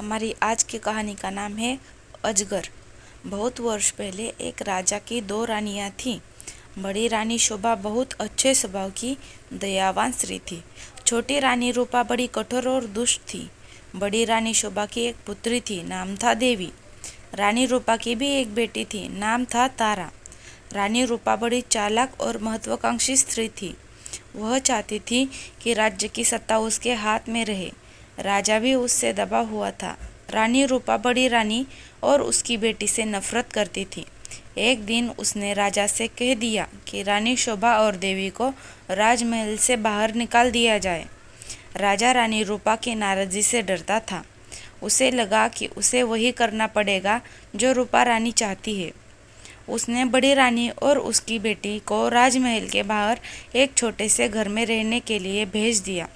हमारी आज की कहानी का नाम है अजगर बहुत वर्ष पहले एक राजा की दो रानियाँ थीं बड़ी रानी शोभा बहुत अच्छे स्वभाव की दयावान स्त्री थी छोटी रानी रूपा बड़ी कठोर और दुष्ट थी बड़ी रानी शोभा की एक पुत्री थी नाम था देवी रानी रूपा की भी एक बेटी थी नाम था तारा रानी रूपा बड़ी चालाक और महत्वाकांक्षी स्त्री थी वह चाहती थी कि राज्य की सत्ता उसके हाथ में रहे राजा भी उससे दबा हुआ था रानी रूपा बड़ी रानी और उसकी बेटी से नफरत करती थी एक दिन उसने राजा से कह दिया कि रानी शोभा और देवी को राजमहल से बाहर निकाल दिया जाए राजा रानी रूपा की नाराज़गी से डरता था उसे लगा कि उसे वही करना पड़ेगा जो रूपा रानी चाहती है उसने बड़ी रानी और उसकी बेटी को राजमहल के बाहर एक छोटे से घर में रहने के लिए भेज दिया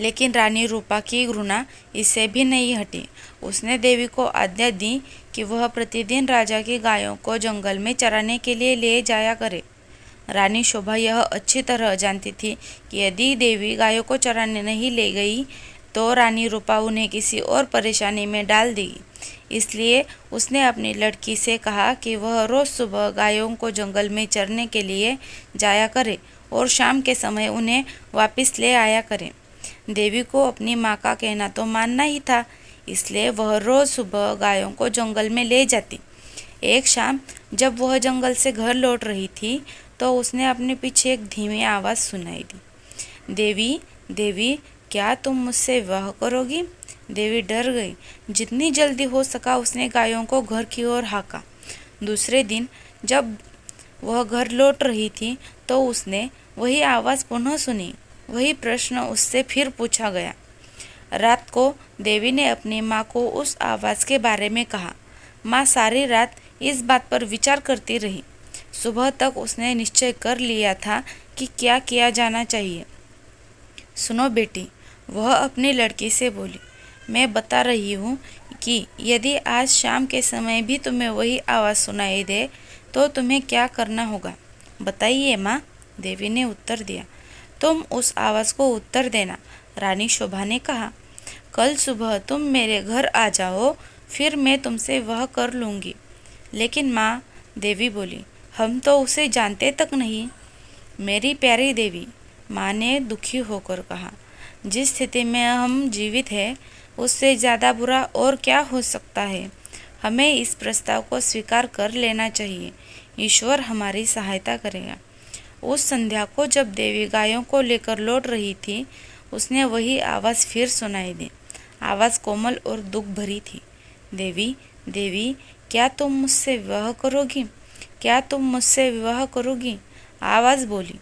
लेकिन रानी रूपा की घृणा इससे भी नहीं हटी उसने देवी को आज्ञा दी कि वह प्रतिदिन राजा की गायों को जंगल में चराने के लिए ले जाया करे रानी शोभा यह अच्छी तरह जानती थी कि यदि देवी गायों को चराने नहीं ले गई तो रानी रूपा उन्हें किसी और परेशानी में डाल देगी इसलिए उसने अपनी लड़की से कहा कि वह रोज़ सुबह गायों को जंगल में चरने के लिए जाया करे और शाम के समय उन्हें वापस ले आया करें देवी को अपनी माँ का कहना तो मानना ही था इसलिए वह रोज़ सुबह गायों को जंगल में ले जाती एक शाम जब वह जंगल से घर लौट रही थी तो उसने अपने पीछे एक धीमी आवाज़ सुनाई दी देवी देवी क्या तुम मुझसे विवाह करोगी देवी डर गई जितनी जल्दी हो सका उसने गायों को घर की ओर हाका दूसरे दिन जब वह घर लौट रही थी तो उसने वही आवाज़ पुनः सुनी वही प्रश्न उससे फिर पूछा गया रात को देवी ने अपनी माँ को उस आवाज़ के बारे में कहा माँ सारी रात इस बात पर विचार करती रही सुबह तक उसने निश्चय कर लिया था कि क्या किया जाना चाहिए सुनो बेटी वह अपनी लड़की से बोली मैं बता रही हूँ कि यदि आज शाम के समय भी तुम्हें वही आवाज़ सुनाई दे तो तुम्हें क्या करना होगा बताइए माँ देवी ने उत्तर दिया तुम उस आवाज़ को उत्तर देना रानी शोभा ने कहा कल सुबह तुम मेरे घर आ जाओ फिर मैं तुमसे वह कर लूँगी लेकिन माँ देवी बोली हम तो उसे जानते तक नहीं मेरी प्यारी देवी माँ ने दुखी होकर कहा जिस स्थिति में हम जीवित हैं उससे ज़्यादा बुरा और क्या हो सकता है हमें इस प्रस्ताव को स्वीकार कर लेना चाहिए ईश्वर हमारी सहायता करेगा उस संध्या को जब देवी गायों को लेकर लौट रही थी उसने वही आवाज़ फिर सुनाई दी आवाज़ कोमल और दुख भरी थी देवी देवी क्या तुम मुझसे विवाह करोगी क्या तुम मुझसे विवाह करोगी आवाज़ बोली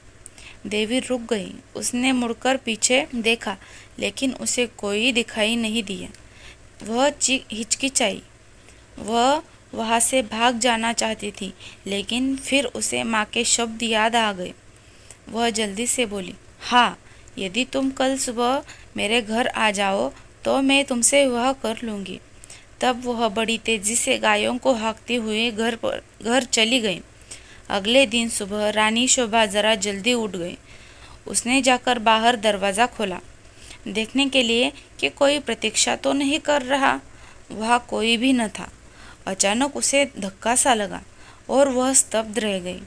देवी रुक गई उसने मुड़कर पीछे देखा लेकिन उसे कोई दिखाई नहीं दिया वह हिचकिचाई वह वहाँ से भाग जाना चाहती थी लेकिन फिर उसे माँ के शब्द याद आ गए वह जल्दी से बोली हाँ यदि तुम कल सुबह मेरे घर आ जाओ तो मैं तुमसे वह कर लूँगी तब वह बड़ी तेज़ी से गायों को हाँकते हुए घर पर घर चली गई अगले दिन सुबह रानी शोभा ज़रा जल्दी उठ गई उसने जाकर बाहर दरवाज़ा खोला देखने के लिए कि कोई प्रतीक्षा तो नहीं कर रहा वह कोई भी न था अचानक उसे धक्का सा लगा और वह स्तब्ध रह गई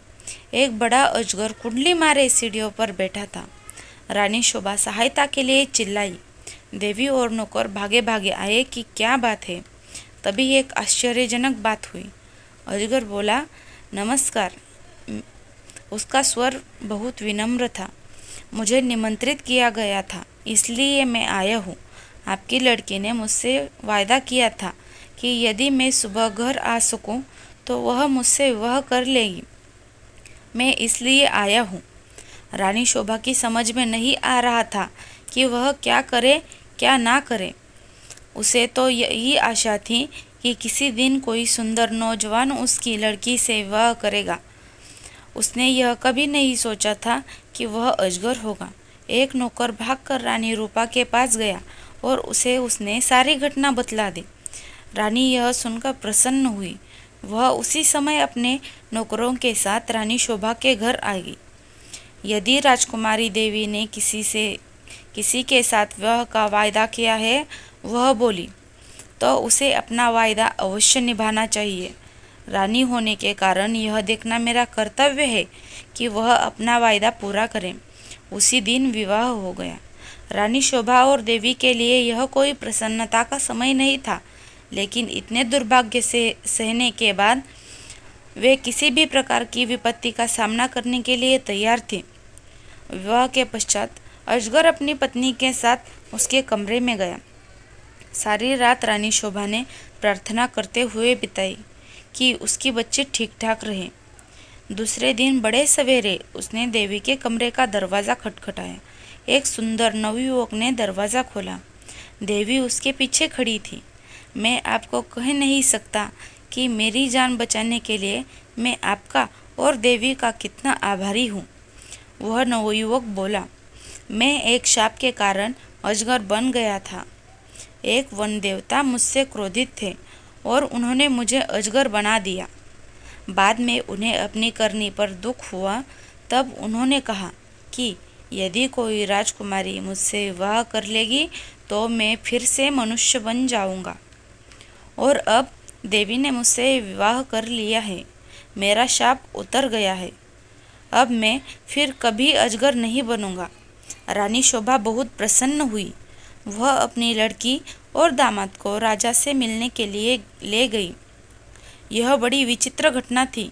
एक बड़ा अजगर कुंडली मारे सीढ़ियों पर बैठा था रानी शोभा सहायता के लिए चिल्लाई देवी और नौकर भागे भागे आए कि क्या बात है तभी एक आश्चर्यजनक बात हुई अजगर बोला नमस्कार उसका स्वर बहुत विनम्र था मुझे निमंत्रित किया गया था इसलिए मैं आया हूँ आपकी लड़की ने मुझसे वायदा किया था कि यदि मैं सुबह घर आ सकूं तो वह मुझसे वह कर लेगी मैं इसलिए आया हूँ रानी शोभा की समझ में नहीं आ रहा था कि वह क्या करे क्या ना करे उसे तो यही आशा थी कि किसी दिन कोई सुंदर नौजवान उसकी लड़की से वह करेगा उसने यह कभी नहीं सोचा था कि वह अजगर होगा एक नौकर भागकर रानी रूपा के पास गया और उसे उसने सारी घटना बतला दी रानी यह सुनकर प्रसन्न हुई वह उसी समय अपने नौकरों के साथ रानी शोभा के घर आ गई यदि राजकुमारी देवी ने किसी से किसी के साथ वह का वायदा किया है वह बोली तो उसे अपना वायदा अवश्य निभाना चाहिए रानी होने के कारण यह देखना मेरा कर्तव्य है कि वह अपना वायदा पूरा करें उसी दिन विवाह हो गया रानी शोभा और देवी के लिए यह कोई प्रसन्नता का समय नहीं था लेकिन इतने दुर्भाग्य से सहने के बाद वे किसी भी प्रकार की विपत्ति का सामना करने के लिए तैयार थे विवाह के पश्चात अजगर अपनी पत्नी के साथ उसके कमरे में गया सारी रात रानी शोभा ने प्रार्थना करते हुए बिताई कि उसकी बच्चे ठीक ठाक रहे दूसरे दिन बड़े सवेरे उसने देवी के कमरे का दरवाज़ा खटखटाया एक सुंदर नवयुवक ने दरवाज़ा खोला देवी उसके पीछे खड़ी थी मैं आपको कह नहीं सकता कि मेरी जान बचाने के लिए मैं आपका और देवी का कितना आभारी हूँ वह नवयुवक बोला मैं एक शाप के कारण अजगर बन गया था एक वन देवता मुझसे क्रोधित थे और उन्होंने मुझे अजगर बना दिया बाद में उन्हें अपनी करनी पर दुख हुआ तब उन्होंने कहा कि यदि कोई राजकुमारी मुझसे विवाह कर लेगी तो मैं फिर से मनुष्य बन जाऊंगा और अब देवी ने मुझसे विवाह कर लिया है मेरा शाप उतर गया है अब मैं फिर कभी अजगर नहीं बनूंगा रानी शोभा बहुत प्रसन्न हुई वह अपनी लड़की और दामाद को राजा से मिलने के लिए ले गई यह बड़ी विचित्र घटना थी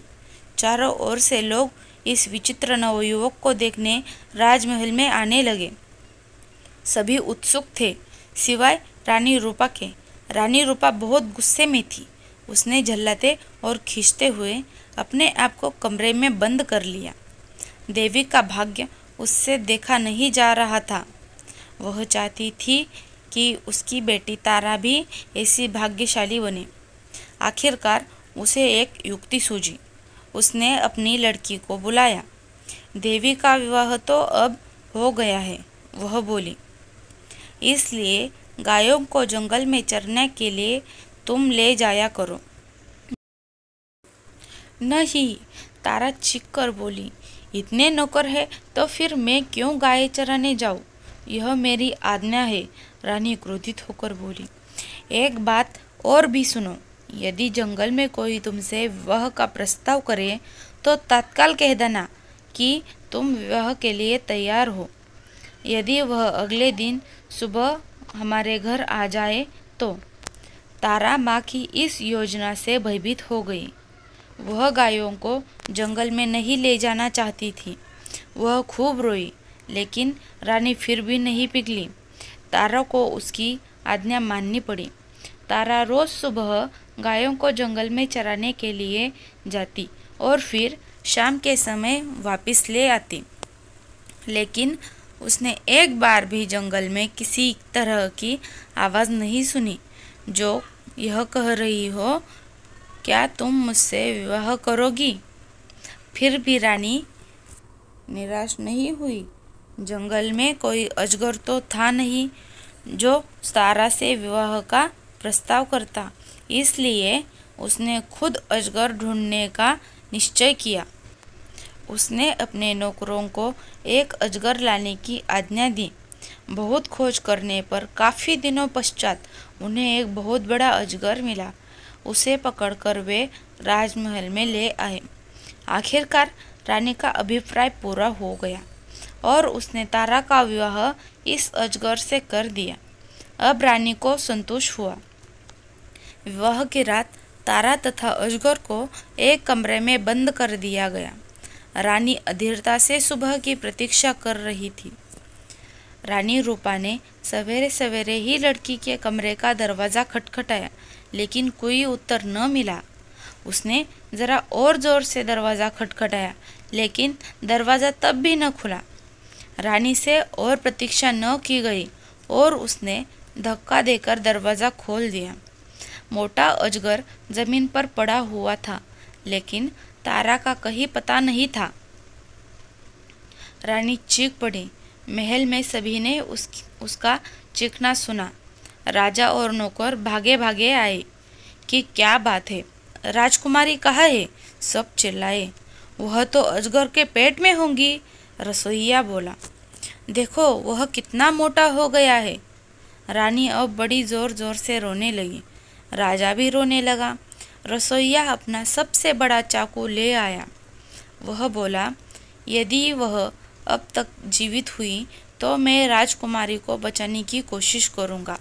चारों ओर से लोग इस विचित्र नवयुवक को देखने राजमहल में आने लगे सभी उत्सुक थे सिवाय रानी रूपा के रानी रूपा बहुत गुस्से में थी उसने झल्लाते और खींचते हुए अपने आप को कमरे में बंद कर लिया देवी का भाग्य उससे देखा नहीं जा रहा था वह चाहती थी कि उसकी बेटी तारा भी ऐसी भाग्यशाली बने आखिरकार उसे एक युक्ति सूझी उसने अपनी लड़की को बुलाया देवी का विवाह तो अब हो गया है वह बोली इसलिए गायों को जंगल में चरने के लिए तुम ले जाया करो नहीं तारा चिख कर बोली इतने नौकर है तो फिर मैं क्यों गाय चराने जाऊँ यह मेरी आज्ञा है रानी क्रोधित होकर बोली एक बात और भी सुनो यदि जंगल में कोई तुमसे वह का प्रस्ताव करे तो तत्काल कह देना कि तुम वह के लिए तैयार हो यदि वह अगले दिन सुबह हमारे घर आ जाए तो तारा माँ की इस योजना से भयभीत हो गई वह गायों को जंगल में नहीं ले जाना चाहती थी वह खूब रोई लेकिन रानी फिर भी नहीं पिघली तारा को उसकी आज्ञा माननी पड़ी तारा रोज़ सुबह गायों को जंगल में चराने के लिए जाती और फिर शाम के समय वापस ले आती लेकिन उसने एक बार भी जंगल में किसी तरह की आवाज़ नहीं सुनी जो यह कह रही हो क्या तुम मुझसे विवाह करोगी फिर भी रानी निराश नहीं हुई जंगल में कोई अजगर तो था नहीं जो सारा से विवाह का प्रस्ताव करता इसलिए उसने खुद अजगर ढूंढने का निश्चय किया उसने अपने नौकरों को एक अजगर लाने की आज्ञा दी बहुत खोज करने पर काफ़ी दिनों पश्चात उन्हें एक बहुत बड़ा अजगर मिला उसे पकड़कर वे राजमहल में ले आए आखिरकार रानी का अभिप्राय पूरा हो गया और उसने तारा का विवाह इस अजगर से कर दिया अब रानी को संतोष हुआ विवाह की रात तारा तथा अजगर को एक कमरे में बंद कर दिया गया रानी अधीरता से सुबह की प्रतीक्षा कर रही थी रानी रूपा ने सवेरे सवेरे ही लड़की के कमरे का दरवाज़ा खटखटाया लेकिन कोई उत्तर न मिला उसने ज़रा और ज़ोर से दरवाज़ा खटखटाया लेकिन दरवाज़ा तब भी न खुला रानी से और प्रतीक्षा न की गई और उसने धक्का देकर दरवाज़ा खोल दिया मोटा अजगर ज़मीन पर पड़ा हुआ था लेकिन तारा का कहीं पता नहीं था रानी चीख पड़ी महल में सभी ने उस उसका चीखना सुना राजा और नौकर भागे भागे आए कि क्या बात है राजकुमारी कहाँ है सब चिल्लाए वह तो अजगर के पेट में होंगी रसोईया बोला देखो वह कितना मोटा हो गया है रानी अब बड़ी ज़ोर ज़ोर से रोने लगी राजा भी रोने लगा रसोईया अपना सबसे बड़ा चाकू ले आया वह बोला यदि वह अब तक जीवित हुई तो मैं राजकुमारी को बचाने की कोशिश करूंगा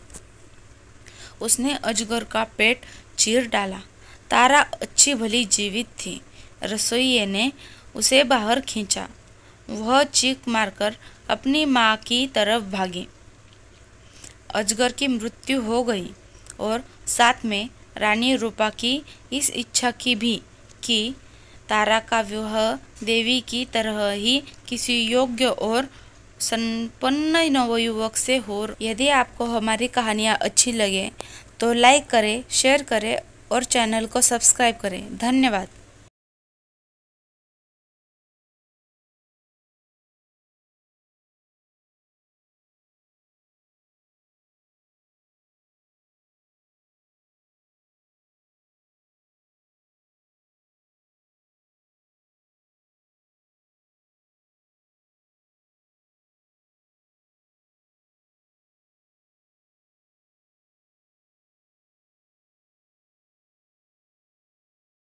उसने अजगर का पेट चीर डाला तारा अच्छी भली जीवित थी रसोइये ने उसे बाहर खींचा वह चीख मारकर अपनी माँ की तरफ भागी अजगर की मृत्यु हो गई और साथ में रानी रूपा की इस इच्छा की भी कि तारा का विवाह देवी की तरह ही किसी योग्य और संपन्न नवयुवक से हो यदि आपको हमारी कहानियाँ अच्छी लगे तो लाइक करें शेयर करें और चैनल को सब्सक्राइब करें धन्यवाद